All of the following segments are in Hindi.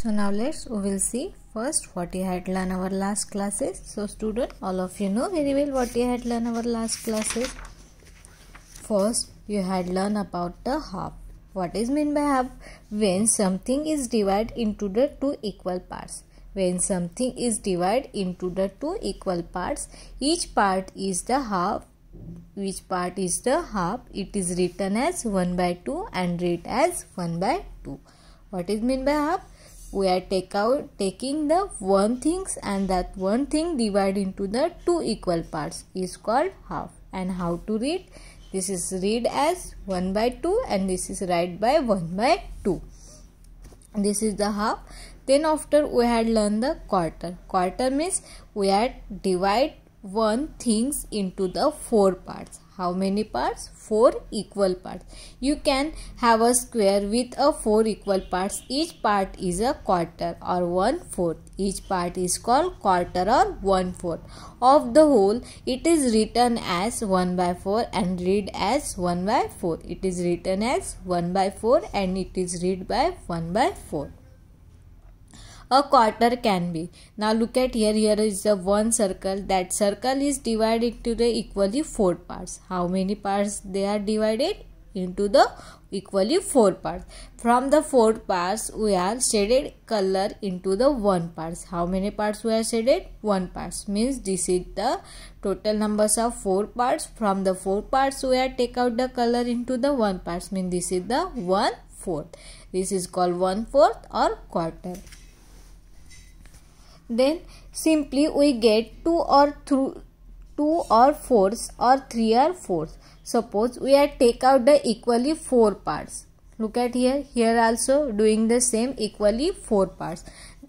So now let's we will see first what you had learned our last classes. So student all of you know very well what you had learned our last classes. First you had learned about the half. What is meant by half? When something is divided into the two equal parts. When something is divided into the two equal parts, each part is the half which part is the half it is written as 1 by 2 and read as 1 by 2 what is meant by half we are take out, taking the one things and that one thing divided into the two equal parts is called half and how to read this is read as 1 by 2 and this is write by 1 by 2 this is the half then after we had learned the quarter quarter means we had divide one things into the four parts how many parts? 4 equal parts. You can have a square with a 4 equal parts. Each part is a quarter or one fourth. Each part is called quarter or one fourth. Of the whole, it is written as 1 by 4 and read as 1 by 4. It is written as 1 by 4 and it is read by 1 by 4 a quarter can be. Now look at here, here is the one circle. That circle is divided into the equally 4 parts. How many parts they are divided? into the equally four parts. From the four parts, we are shaded color into the one parts. How many parts we are shaded? One parts means this is the total numbers of four parts. From the four parts, we are take out the color into the one parts means this is the one fourth. This is called one fourth or quarter then simply we get 2 or 2 or 4 or 3 or 4 suppose we are take out the equally 4 parts look at here here also doing the same equally 4 parts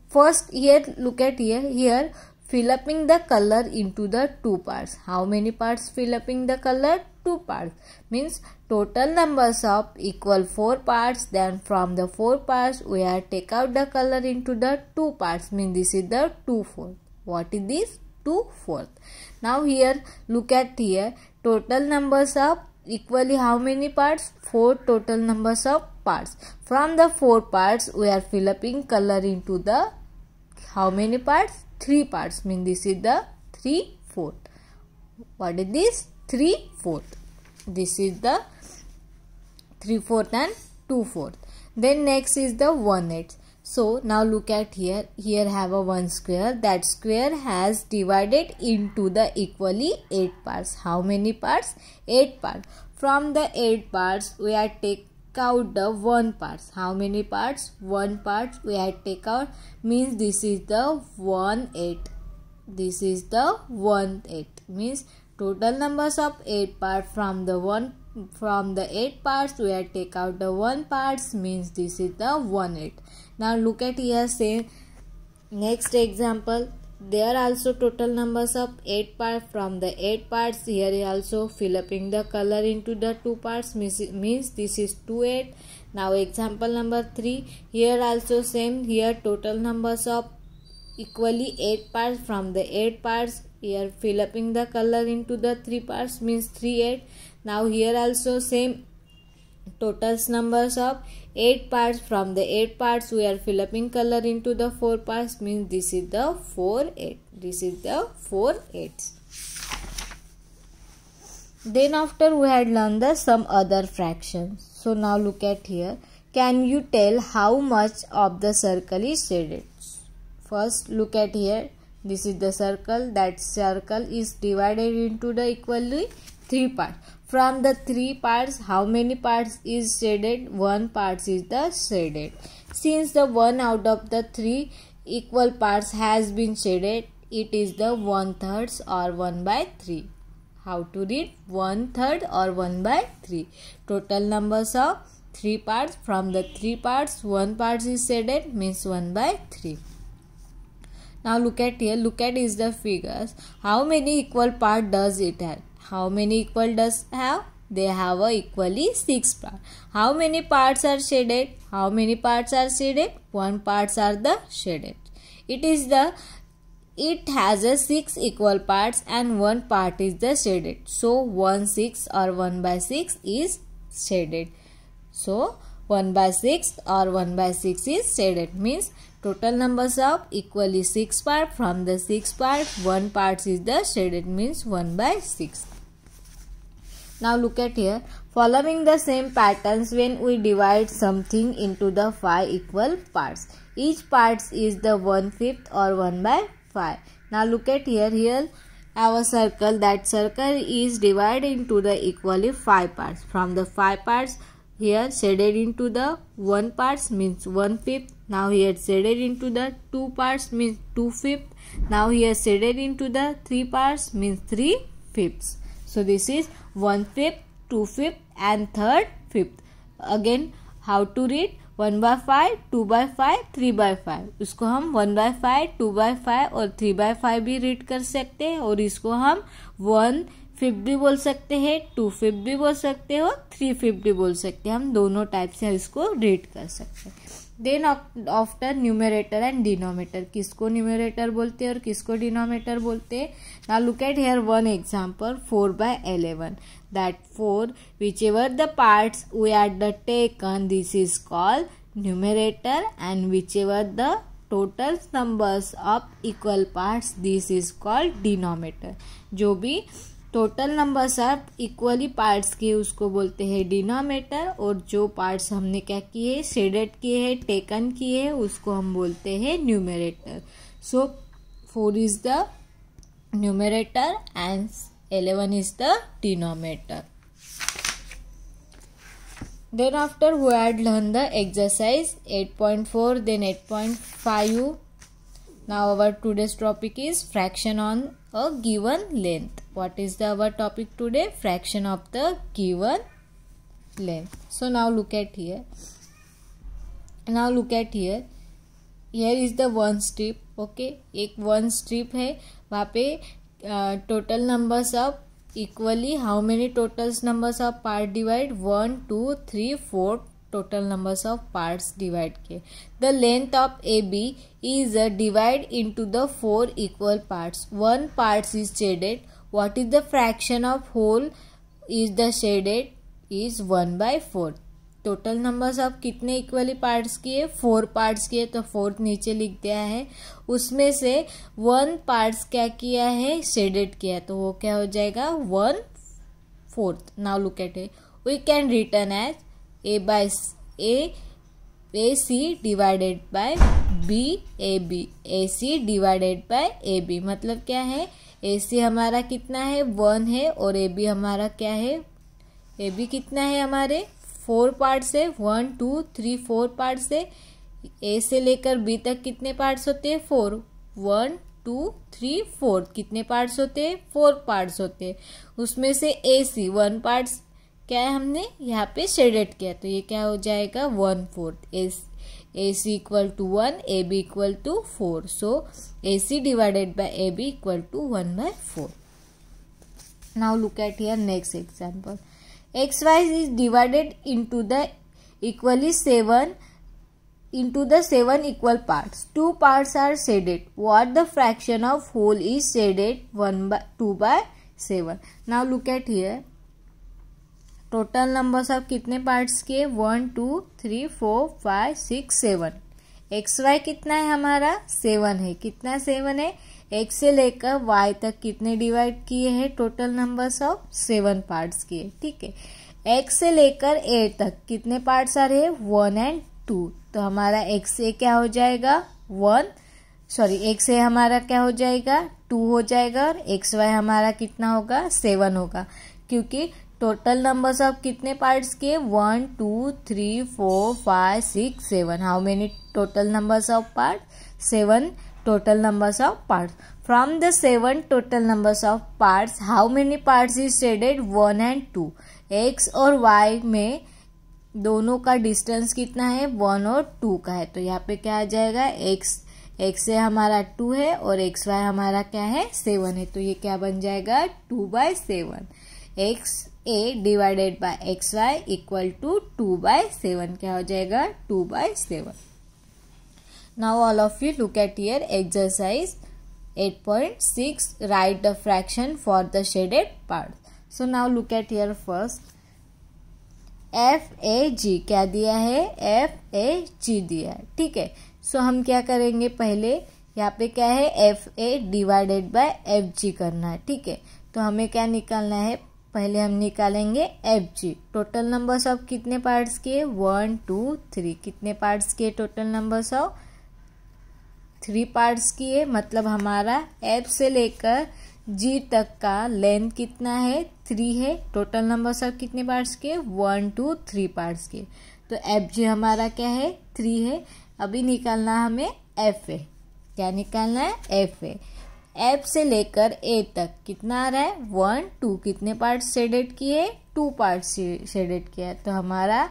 first here look at here here filling the color into the two parts how many parts filling the color 2 parts means total numbers of equal 4 parts then from the 4 parts we are take out the color into the 2 parts means this is the two fourth. what is this Two fourth. now here look at here total numbers of equally how many parts 4 total numbers of parts from the 4 parts we are filling color into the how many parts 3 parts means this is the three fourth. what is this 3 fourth. This is the 3 fourth and 2 fourth. Then next is the 1 eighth. So now look at here. Here have a 1 square. That square has divided into the equally 8 parts. How many parts? 8 parts. From the 8 parts we are take out the 1 parts. How many parts? 1 parts. we had take out means this is the 1 8. This is the 1 8 means total numbers of 8 parts from the one from the 8 parts we are take out the 1 parts means this is the 1 8 now look at here same next example there also total numbers of 8 parts from the 8 parts here also fill the color into the 2 parts means this is 2 8 now example number 3 here also same here total numbers of equally 8 parts from the 8 parts here fill upping the color into the three parts means 3 8 now here also same totals numbers of 8 parts from the 8 parts we are fill upping color into the 4 parts means this is the 4 8 this is the 4 8s then after we had learned the some other fractions so now look at here can you tell how much of the circle is shaded first look at here this is the circle. That circle is divided into the equally three parts. From the three parts, how many parts is shaded? One part is the shaded. Since the one out of the three equal parts has been shaded, it is the one thirds or one by three. How to read one third or one by three? Total numbers of three parts. From the three parts, one part is shaded means one by three now look at here look at is the figures how many equal part does it have how many equal does have they have a equally 6 part. How many parts are shaded? How many parts are shaded? 1 parts are the shaded. It is the it has a 6 equal parts and 1 part is the shaded. So 1 6 or 1 by 6 is shaded. So 1 by 6 or 1 by 6 is shaded means Total numbers of equally 6 part. From the 6 part, 1 part is the shaded means 1 by 6. Now look at here. Following the same patterns when we divide something into the 5 equal parts. Each part is the 1 fifth or 1 by 5. Now look at here. Here our circle that circle is divided into the equally 5 parts. From the 5 parts here shaded into the one parts means one fifth now here shaded into the two parts means two fifth now here shaded into the three parts means three fifths so this is one fifth two fifth and third fifth again how to read one by five two by five three by five उसको हम one by five two by five और थ्री बाय फाइव भी रीड कर सकते हैं और इसको हम वन फिफ्थ भी बोल सकते हैं टू फिफ्थ भी बोल सकते हो थ्री फिफ्थ भी बोल सकते हैं हम दोनों टाइप से इसको रीड कर सकते हैं then after numerator and denominator किसको न्यूमरेटर बोलते हैं और किसको डिनोमेटर बोलते हैं ना look at here one example four by eleven that four whichever the parts we are the taken this is called numerator and whichever the total numbers of equal parts this is called denominator जो भी total numbers are equally parts के उसको बोलते हैं डिनोमेटर और जो पार्ट्स हमने क्या किए शेडेड किए हैं टेकन किए हैं उसको हम बोलते हैं numerator so four is the numerator and eleven is the denominator then after learn the exercise eight point four then eight point five now our today's topic is fraction on a given length. What is the, our topic today? Fraction of the given length. So now look at here. Now look at here. Here is the one strip. Okay, एक one strip है वहाँ uh, Total numbers numbers equally how many totals numbers of part divide 1 2 3 4 total numbers of parts divide किए the length of A B is divide to the four equal parts one parts is shaded what is the fraction of whole is the shaded is one by four total numbers of कितने इक्वली पार्ट्स किए फोर पार्ट्स किए तो फोर्थ नीचे लिख दिया है उसमें से वन पार्ट्स क्या किया है शेडेड किया तो वो क्या हो जाएगा one fourth now look at we can written as A by A A C divided by B A B A C divided by A B मतलब क्या है ए सी हमारा कितना है वन है और ए बी हमारा क्या है ए बी कितना है हमारे फोर पार्ट्स है one two three four parts है ए से लेकर बी तक कितने पार्ट्स होते हैं four one two three four कितने पार्ट्स होते हैं फोर पार्ट्स होते हैं उसमें से ए सी वन पार्ट्स क्या है हमने यहाँ पे शेडेड किया तो ये क्या हो जाएगा one fourth as A C equal to one A B equal to four so A C divided by A B equal to one by four now look at here next example X Y is divided into the equally seven into the seven equal part two part are shaded what the fraction of whole is shaded one by two by seven now look at here total numbers of कितने पार्ट्स के one two three four five six seven X Y कितना है हमारा सेवन है कितना सेवन है एक्स से लेकर वाई तक कितने डिवाइड किए हैं total numbers of seven parts किए ठीक है एक्स से लेकर ए तक कितने पार्ट्स आ रहे हैं वन एंड टू तो हमारा एक्स ए क्या हो जाएगा वन सॉरी एक्स ए हमारा क्या हो जाएगा टू हो जाएगा और एक्स वाई हमारा कितना होगा सेवन होगा क्योंकि टोटल नंबर्स ऑफ कितने पार्ट्स के one two three four five six seven how many total numbers of part seven total numbers of parts from the seven total numbers of parts how many parts is shaded one and two X और वाई में दोनों का डिस्टेंस कितना है वन और टू का है तो यहाँ पे क्या आ जाएगा एक्स एक्स से हमारा टू है और एक्स वाई हमारा क्या है सेवन है तो ये क्या बन जाएगा two by seven X A divided by X Y equal to two by seven क्या हो जाएगा two by seven now all of you look at here exercise eight six right the fraction for the shaded part so now look at here first F A G क्या दिया है एफ ए जी दिया है ठीक है सो हम क्या करेंगे पहले यहाँ पे क्या है F A divided by F G करना है ठीक है तो हमें क्या निकालना है पहले हम निकालेंगे F G total numbers of कितने पार्ट्स के वन टू थ्री कितने पार्ट्स के total numbers of three parts की है मतलब हमारा एफ से लेकर जी तक का लेंथ कितना है थ्री है टोटल नंबर्स ऑफ कितने पार्ट्स के वन टू थ्री पार्ट्स के तो एफ जी हमारा क्या है थ्री है अभी निकालना हमें एफ ए क्या निकालना है एफ ए एफ से लेकर ए तक कितना आ रहा है वन टू कितने पार्ट शेडेड किए टू पार्ट शेडेड किया तो हमारा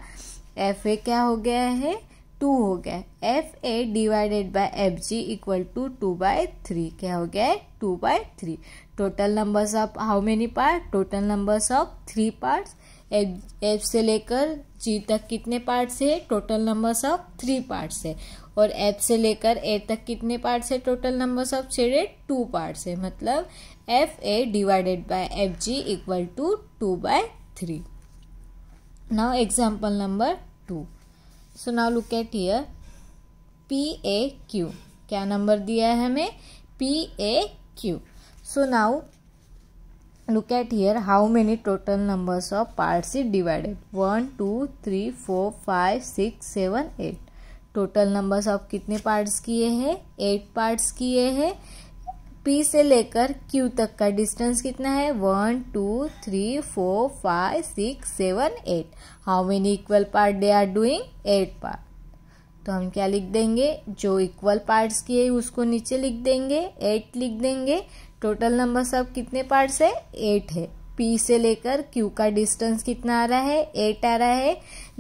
एफ ए क्या हो गया है टू हो गया F A divided by F G equal to two by three क्या हो गया है two by three total numbers of how many part total numbers of three parts F से लेकर जी तक कितने पार्ट्स है total numbers of three parts है और एफ से लेकर ए तक कितने पार्ट्स है total numbers of shaded two parts है मतलब F A divided by F G equal to two by three now example number two so now look at here P A Q क्या नंबर दिया है हमें P A Q so now look at here how many total numbers of parts is divided one two three four five six seven eight total numbers of कितने पार्ट्स किए हैं एट पार्ट्स किए हैं पी से लेकर क्यू तक का डिस्टेंस कितना है one two three four five six seven eight how many equal part they are doing eight part तो हम क्या लिख देंगे जो इक्वल पार्ट्स किए उसको नीचे लिख देंगे एट लिख देंगे टोटल नंबर सब कितने पार्ट्स है एट है पी से लेकर क्यू का डिस्टेंस कितना आ रहा है एट आ रहा है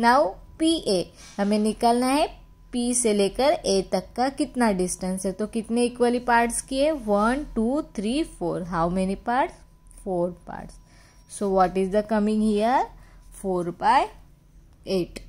नाउ पी ए हमें निकालना है पी से लेकर ए तक का कितना डिस्टेंस है तो कितने इक्वली पार्ट्स किए one two three four how many parts four parts so what is the coming here four by eight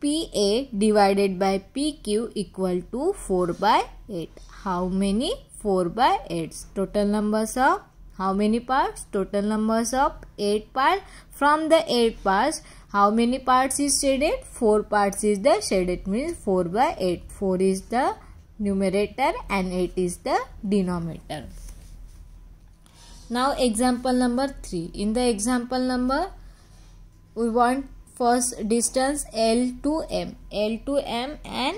P A divided by P Q equal to four by eight how many four by eight total numbers of how many parts total numbers of eight part from the eight parts How many parts is shaded? 4 parts is the shaded means 4 by 8. 4 is the numerator and 8 is the denominator. Now example number 3. In the example number we want first distance L to M. L to M and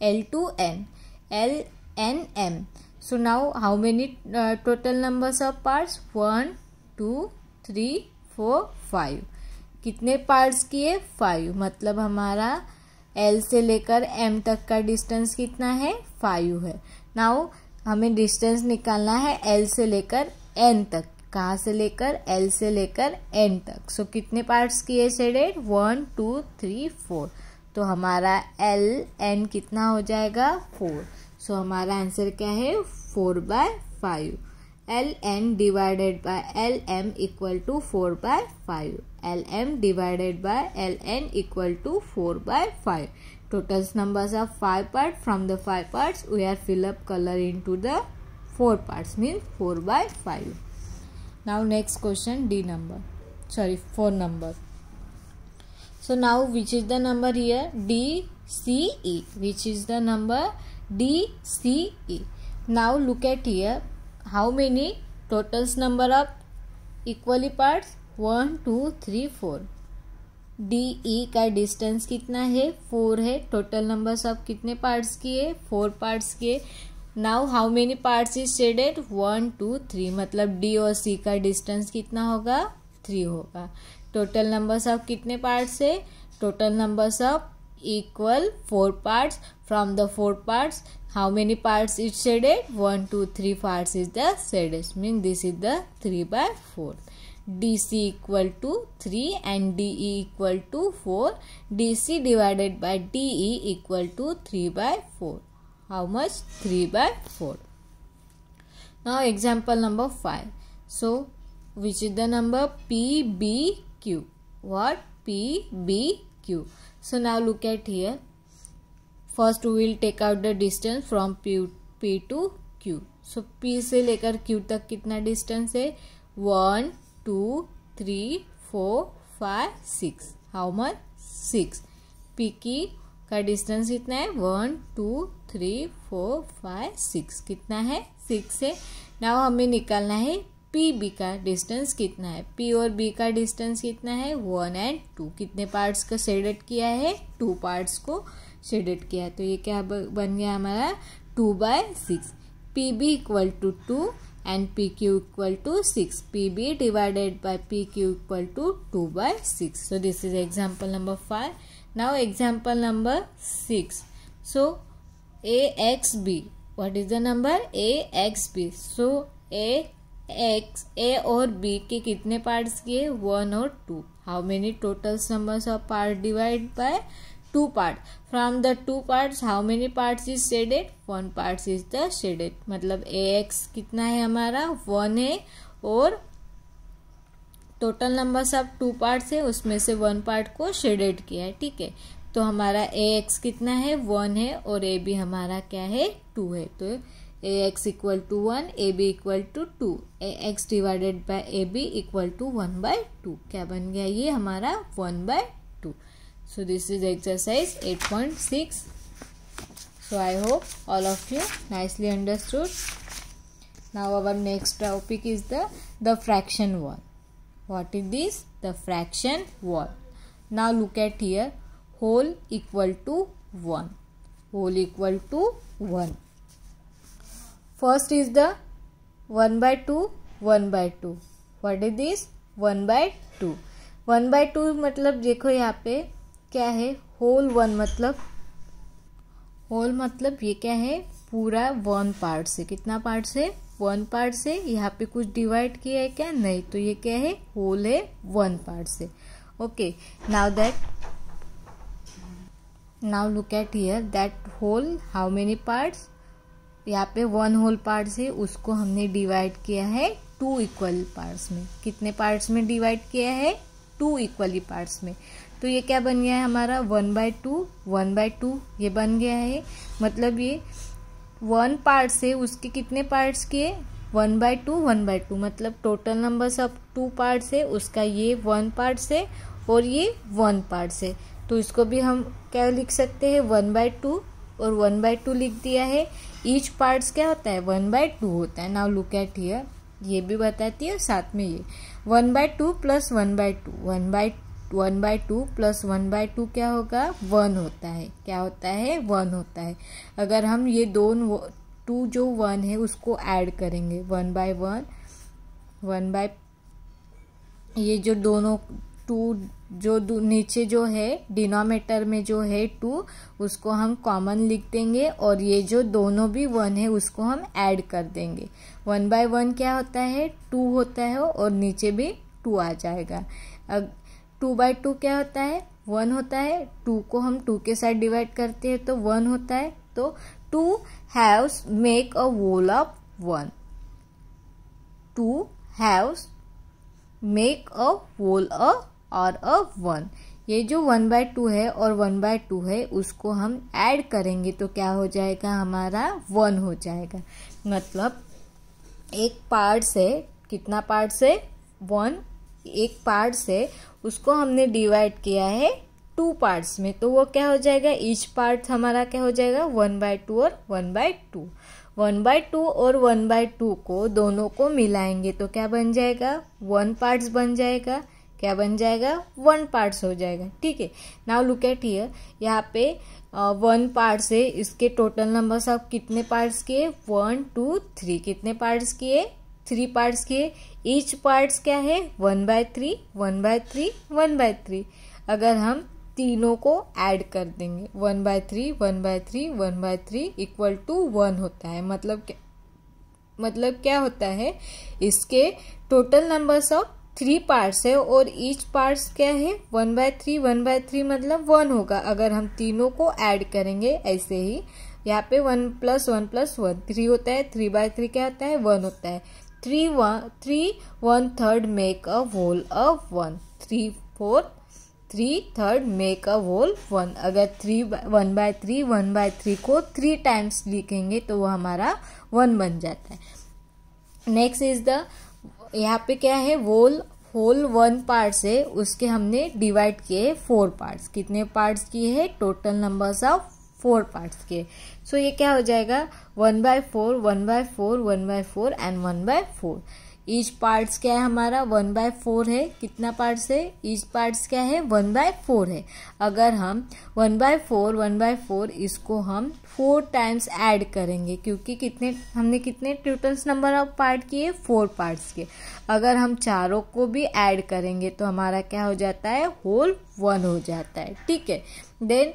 L to N, L N M. So now how many uh, total numbers of parts? 1, 2, 3, 4, 5. कितने पार्ट्स किए फाइव मतलब हमारा एल से लेकर एम तक का डिस्टेंस कितना है फाइव है नाउ हमें डिस्टेंस निकालना है एल से लेकर एन तक कहाँ से लेकर एल से लेकर एन तक सो so, कितने पार्ट्स किए shaded one two three four तो हमारा एल एन कितना हो जाएगा फोर सो so, हमारा आंसर क्या है four by five Ln divided by Lm equal to 4 by 5. Lm divided by Ln equal to 4 by 5. Total numbers are 5 parts. From the 5 parts, we are fill up color into the 4 parts means 4 by 5. Now next question D number. Sorry, 4 number. So now which is the number here? D, C, E. Which is the number? D, C, E. Now look at here. how many totals number of equally parts one two three four D E का डिस्टेंस कितना है फोर है टोटल नंबर्स ऑफ कितने पार्ट्स की है फोर पार्ट्स के now how many parts is shaded one two three मतलब डी और सी का डिस्टेंस कितना होगा थ्री होगा टोटल नंबर्स ऑफ कितने पार्ट्स है total numbers of equal 4 parts. From the 4 parts, how many parts is shaded? 1, 2, 3 parts is the shaded. Means this is the 3 by 4. DC equal to 3 and DE equal to 4. DC divided by DE equal to 3 by 4. How much? 3 by 4. Now example number 5. So which is the number PBQ? What? PBQ. so now look at here first we will take out the distance from p, p to q so p से लेकर q तक कितना distance है one two three four five six how much six P Q का डिस्टेंस कितना है one two three four five six कितना है सिक्स है नाउ हमें निकालना है पी बी का डिस्टेंस कितना है पी और बी का डिस्टेंस कितना है वन एंड टू कितने पार्ट्स का शेडेड किया है टू पार्ट्स को शेडेड किया है तो ये क्या बन गया हमारा two by six P B equal to two and P Q equal to six P B divided by P Q equal to two by six so this is example number five now example number six so A X B what is the number A X B so A X A और बी के कितने पार्ट्स किए वन और two how many total numbers of part divide by two part from the two parts how many parts is shaded one parts is the shaded मतलब ए एक्स कितना है हमारा वन है और total numbers of two parts है उसमें से वन पार्ट को शेडेड किया है ठीक है तो हमारा ए एक्स कितना है वन है और ए बी हमारा क्या है टू है तो A X equal to one A B equal to two A X divided by A B equal to one by two क्या बन गया ये हमारा one by two so this is exercise eight point six so I hope all of you nicely understood now our next topic is the the fraction wall what is this the fraction wall now look at here whole equal to one whole equal to one First is the 1 by 2, 1 by 2. What is this? 1 by 2. 1 by 2 मतलब देखो यहाँ पे क्या है होल वन मतलब होल मतलब ये क्या है पूरा वन पार्ट से कितना पार्ट से वन पार्ट से यहाँ पे कुछ डिवाइड किया है क्या नहीं तो ये क्या है होल है वन पार्ट से okay now that now look at here that whole how many parts यहाँ पे वन होल पार्ट है उसको हमने डिवाइड किया है टू इक्वल पार्ट्स में कितने पार्ट्स में डिवाइड किया है टू इक्वली पार्ट्स में तो ये क्या बन गया है हमारा one by two one by two ये बन गया है मतलब ये वन पार्ट से उसके कितने पार्ट्स किए one by two one by two मतलब टोटल नंबर सब टू पार्ट्स है उसका ये वन पार्ट से और ये वन पार्ट से तो इसको भी हम क्या लिख सकते हैं वन बाय टू और वन बाय टू लिख दिया है ईच पार्ट्स क्या होता है वन बाय टू होता है नाउ लुक एट हियर ये भी बताती है साथ में ये one by two plus one by two one by one by two plus one by two क्या होगा वन होता है क्या होता है वन होता है अगर हम ये दोनों टू जो वन है उसको ऐड करेंगे one by one one by ये जो दोनों टू जो नीचे जो है डिनोमेटर में जो है टू उसको हम कॉमन लिख देंगे और ये जो दोनों भी वन है उसको हम ऐड कर देंगे वन बाय वन क्या होता है टू होता है और नीचे भी टू आ जाएगा अब टू बाय टू क्या होता है वन होता है टू को हम टू के साथ डिवाइड करते हैं तो वन होता है तो to have make a whole of one to have make a whole a और अ वन ये जो वन बाय टू है और वन बाय टू है उसको हम ऐड करेंगे तो क्या हो जाएगा हमारा वन हो जाएगा मतलब एक पार्ट से कितना पार्ट से वन एक पार्ट से उसको हमने डिवाइड किया है टू पार्ट्स में तो वो क्या हो जाएगा ईच पार्ट हमारा क्या हो जाएगा वन बाय टू और one by two one by two और वन बाय टू को दोनों को मिलाएंगे तो क्या बन जाएगा वन पार्ट्स बन जाएगा क्या बन जाएगा वन पार्ट्स हो जाएगा ठीक है नाउ लुक एट हियर यहाँ पे वन पार्ट्स है इसके टोटल नंबर्स आप कितने पार्ट्स के वन टू थ्री कितने पार्ट्स के थ्री पार्ट्स के ईच पार्ट्स क्या है one by three one by three one by three अगर हम तीनों को ऐड कर देंगे one by three one by three one by three equal to one होता है मतलब क्या मतलब क्या होता है इसके total numbers of three parts है और ईच पार्ट्स क्या है one by three one by three मतलब वन होगा अगर हम तीनों को ऐड करेंगे ऐसे ही यहाँ पे one plus one plus one three होता है थ्री बाय थ्री क्या होता है वन होता है three one three one third make a whole a one three four three third make a whole one अगर three one by three one by three को थ्री टाइम्स लिखेंगे तो वो हमारा वन बन जाता है नेक्स्ट इज द यहाँ पे क्या है वोल होल वन पार्ट्स है उसके हमने डिवाइड किए फोर पार्ट्स कितने पार्ट्स किए हैं total numbers of four parts के सो so, ये क्या हो जाएगा one by four one by four one by four and one by four each parts क्या है हमारा वन बाय फोर है कितना पार्ट्स है ईच पार्ट्स क्या है वन बाय फोर है अगर हम one by four one by four इसको हम फोर टाइम्स ऐड करेंगे क्योंकि कितने हमने कितने टोटल्स नंबर ऑफ पार्ट किए फोर पार्ट्स के अगर हम चारों को भी ऐड करेंगे तो हमारा क्या हो जाता है होल वन हो जाता है ठीक है देन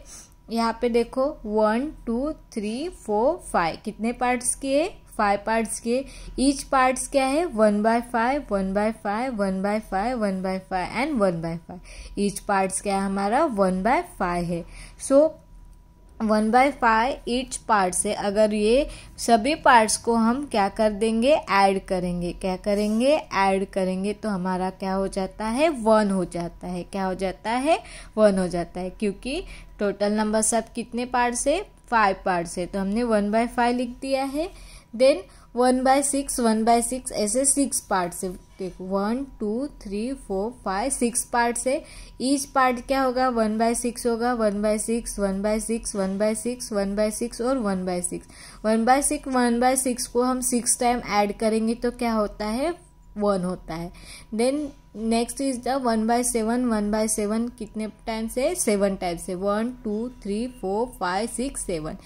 यहाँ पे देखो one two three four five कितने पार्ट्स किए फाइव पार्ट्स के ईच पार्ट्स क्या है one by five one by five one by five one by five and one by five each parts क्या है हमारा वन बाय फाइव है so one by five each part से अगर ये सभी पार्ट्स को हम क्या कर देंगे ऐड करेंगे क्या करेंगे ऐड करेंगे तो हमारा क्या हो जाता है वन हो जाता है क्या हो जाता है वन हो जाता है क्योंकि टोटल नंबर सब कितने पार्ट है फाइव पार्ट्स है तो हमने वन बाय फाइव लिख दिया है then one by six one by six ऐसे सिक्स पार्ट्स है देखो one two three four five six parts है ईच पार्ट क्या होगा वन बाय सिक्स होगा one by six one by six one by six one by six और one by six one by six one by six को हम सिक्स टाइम ऐड करेंगे तो क्या होता है वन होता है then next is the one by seven one by seven कितने टाइम्स है सेवन टाइम्स है one two three four five six seven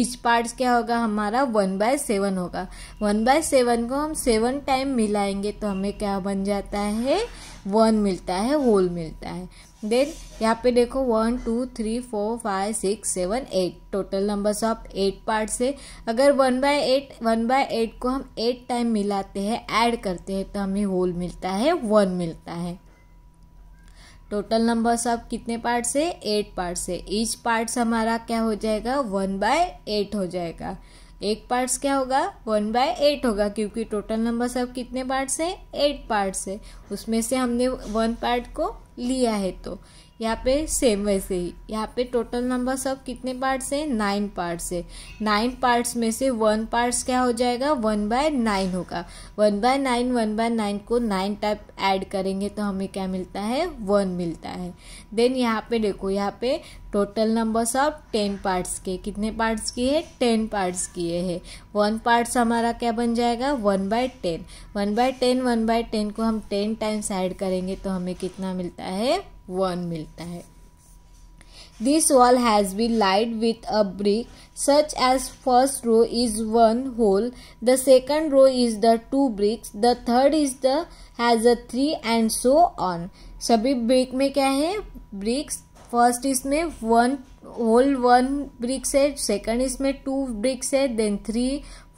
each part क्या होगा हमारा वन बाय सेवन होगा वन बाय सेवन को हम सेवन टाइम मिलाएंगे तो हमें क्या बन जाता है वन मिलता है होल मिलता है देन यहाँ पे देखो one two three four five six seven eight total numbers of eight part से अगर one by eight one by eight को हम एट टाइम मिलाते हैं ऐड करते हैं तो हमें होल मिलता है वन मिलता है टोटल नंबर्स ऑफ कितने पार्ट से एट पार्ट से ईच पार्ट्स हमारा क्या हो जाएगा वन बाय एट हो जाएगा एक पार्ट्स क्या होगा वन बाय एट होगा क्योंकि टोटल नंबर सब कितने पार्ट्स हैं एट पार्ट्स है उसमें से हमने वन पार्ट को लिया है तो यहाँ पे सेम वैसे ही यहाँ पे टोटल नंबर सब कितने पार्ट्स है नाइन पार्ट्स है नाइन पार्ट्स में से वन पार्ट्स क्या हो जाएगा वन बाय नाइन होगा one by nine one by nine को नाइन टाइप ऐड करेंगे तो हमें क्या मिलता है वन मिलता है देन यहाँ पे देखो यहाँ पे टोटल नंबर सब टेन पार्ट्स के कितने पार्ट्स की है टेन पार्ट्स किए है वन पार्ट्स हमारा क्या बन जाएगा one by ten one by ten one by ten को हम टेन टाइम्स ऐड करेंगे तो हमें कितना मिलता है वन मिलता है this wall has be light with a brick such as first row is one whole the second row is the two bricks the third is the has a three and so on सभी ब्रिक में क्या है ब्रिक्स फर्स्ट इसमें वन होल वन ब्रिक्स है सेकंड इसमें टू ब्रिक्स है then three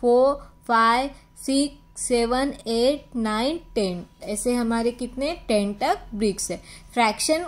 four five six seven eight nine ten ऐसे हमारे कितने टेन तक ब्रिक्स है fraction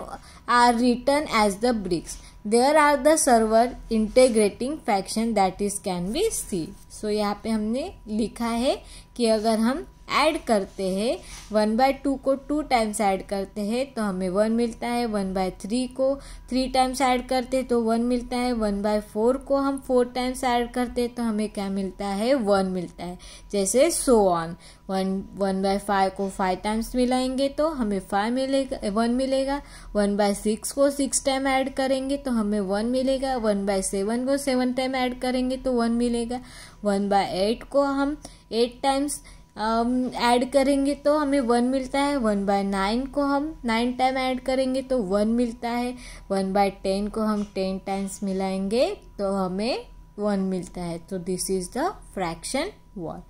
are return as the bricks there are the server integrating fraction that is can be see so यहाँ पे हमने लिखा है कि अगर हम ऐड करते हैं वन बाय टू को टू टाइम्स ऐड करते हैं तो हमें वन मिलता है वन बाय थ्री को थ्री टाइम्स ऐड करते हैं तो वन मिलता है वन बाय फोर को हम फोर टाइम्स ऐड करते हैं तो हमें क्या मिलता है वन मिलता है जैसे so on one one by five को फाइव टाइम्स मिलाएंगे तो हमें फाइव मिलेगा वन मिलेगा वन बाय सिक्स को सिक्स टाइम ऐड करेंगे तो हमें वन मिलेगा वन बाय सेवन को सेवन टाइम ऐड करेंगे तो वन मिलेगा वन बाय एट को हम एट टाइम्स ऐड करेंगे तो हमें वन मिलता है वन बाय नाइन को हम नाइन टाइम ऐड करेंगे तो वन मिलता है वन बाय टेन को हम टेन टाइम्स मिलाएंगे तो हमें वन मिलता है तो this is the fraction one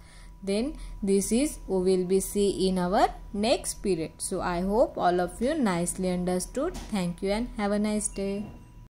then this is we will be see in our next period so I hope all of you nicely understood thank you and have a nice day